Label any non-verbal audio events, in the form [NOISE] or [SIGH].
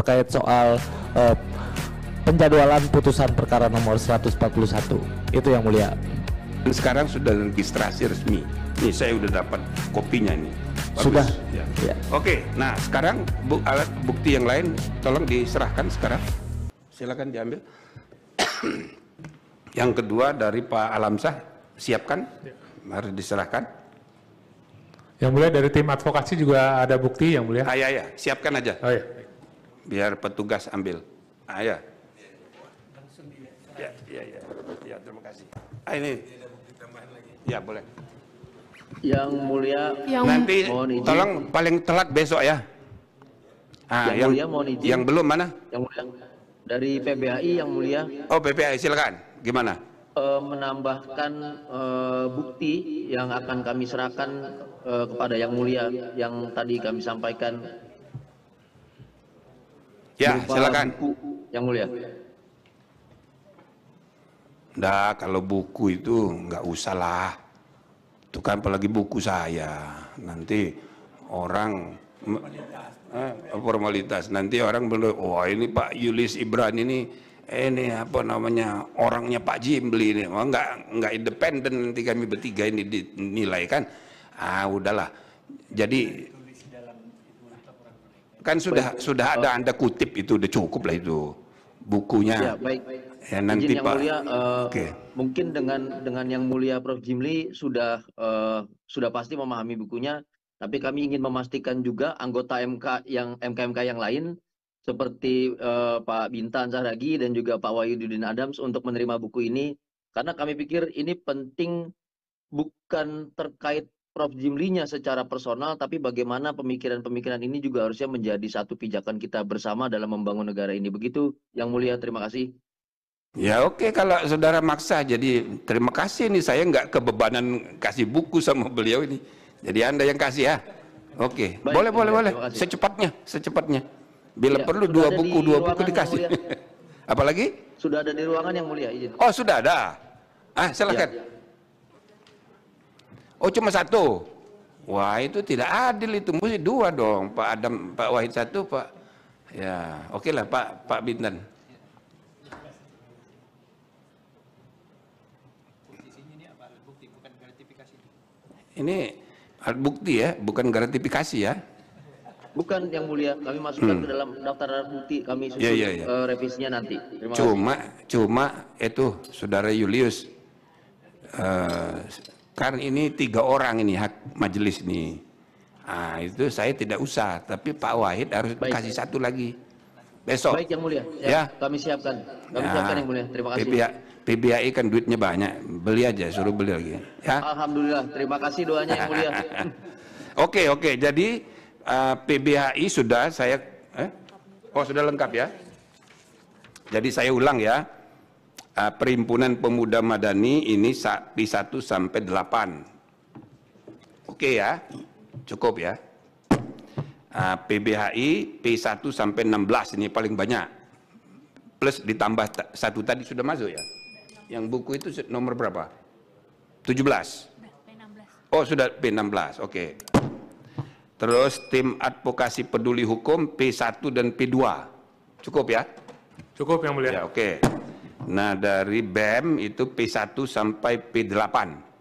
terkait soal uh, penjadwalan putusan perkara nomor 141 itu yang mulia sekarang sudah registrasi resmi ini saya sudah dapat kopinya ini. Bagus. sudah ya. Ya. oke nah sekarang bu alat bukti yang lain tolong diserahkan sekarang silakan diambil [COUGHS] yang kedua dari Pak Alamsah siapkan ya. harus diserahkan yang mulia dari tim advokasi juga ada bukti yang mulia ah, ya ya siapkan aja oh, ya biar petugas ambil. Ah ya. Ya, ya, ya. Ya, terima kasih. Ah ini. Ya, boleh. Yang mulia yang nanti tolong paling telat besok ya. Ah, yang, yang mulia mohon izin. Yang belum mana? Yang mulia dari PBHI yang mulia. Oh, PBHI silakan. Gimana? Uh, menambahkan uh, bukti yang akan kami serahkan uh, kepada yang mulia yang tadi kami sampaikan Ya, silakan. Buku yang mulia. Nah, kalau buku itu nggak usah lah. Itu kan apalagi buku saya. Nanti orang formalitas, eh, formalitas. nanti orang beli, wah oh, ini Pak Yulis Ibran ini eh, ini apa namanya orangnya Pak Jim beli ini oh, nggak nggak independen nanti kami bertiga ini dinilai kan ah udahlah jadi Kan sudah baik. sudah ada oh. Anda kutip itu udah cukup lah itu bukunya. Ya, baik. Ya, nanti Izin yang Pak. Mulia, uh, eh, okay. mungkin dengan dengan yang mulia Prof Jimli sudah uh, sudah pasti memahami bukunya, tapi kami ingin memastikan juga anggota MK yang MKMK yang lain seperti uh, Pak Bintan Zahragi dan juga Pak Wahyudin Adams untuk menerima buku ini karena kami pikir ini penting bukan terkait Prof. Jimlinya secara personal, tapi bagaimana pemikiran-pemikiran ini juga harusnya menjadi satu pijakan kita bersama dalam membangun negara ini. Begitu, Yang Mulia, terima kasih. Ya oke okay, kalau saudara maksa, jadi terima kasih nih saya nggak kebebanan kasih buku sama beliau ini. Jadi anda yang kasih ya. Oke, okay. boleh boleh boleh. Secepatnya, secepatnya. Bila ya, perlu dua buku dua buku dikasih. Apalagi? Sudah ada di ruangan yang mulia. Izin. Oh sudah ada. Ah silakan. Ya, ya. Oh cuma satu? Wah itu tidak adil itu, mesti dua dong Pak Adam, Pak Wahid satu, Pak. Ya oke lah Pak, Pak Bintan. Ini alat bukti ya, bukan gratifikasi ya. Bukan yang mulia, kami masukkan hmm. ke dalam daftar bukti, kami susun yeah, yeah, yeah. revisinya nanti. cuma, cuma itu saudara Julius uh, kan ini tiga orang ini hak majelis ini. Nah, itu saya tidak usah, tapi Pak Wahid harus Baik. kasih satu lagi besok. Baik yang mulia. Ya, ya. kami siapkan. Kami ya. siapkan yang mulia. Terima kasih. PBI, PBI kan duitnya banyak, beli aja, suruh beli lagi. Ya. Alhamdulillah. Terima kasih doanya yang mulia. [LAUGHS] Oke, oke. Jadi uh, ah, PBHI sudah saya eh? Oh, sudah lengkap ya. Jadi saya ulang ya uh, Perhimpunan Pemuda Madani ini di 1 sampai 8. Oke okay ya, cukup ya. Uh, eh, PBHI P1 sampai 16 ini paling banyak. Plus ditambah satu tadi sudah masuk ya. Yang buku itu nomor berapa? 17. Oh, sudah P16. Oke. Okay. Terus tim advokasi peduli hukum P1 dan P2. Cukup ya? Cukup yang mulia. Ya, oke. Okay. Nah dari BEM itu P1 sampai P8.